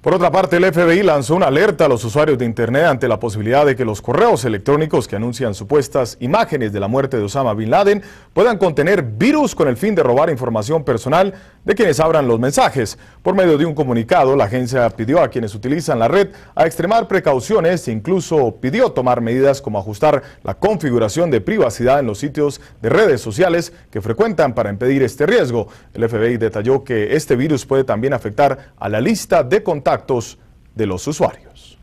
Por otra parte, el FBI lanzó una alerta a los usuarios de Internet ante la posibilidad de que los correos electrónicos que anuncian supuestas imágenes de la muerte de Osama Bin Laden puedan contener virus con el fin de robar información personal de quienes abran los mensajes. Por medio de un comunicado, la agencia pidió a quienes utilizan la red a extremar precauciones e incluso pidió tomar medidas como ajustar la configuración de privacidad en los sitios de redes sociales que frecuentan para impedir este riesgo. El FBI detalló que este virus puede también afectar a la lista de contactos actos de los usuarios.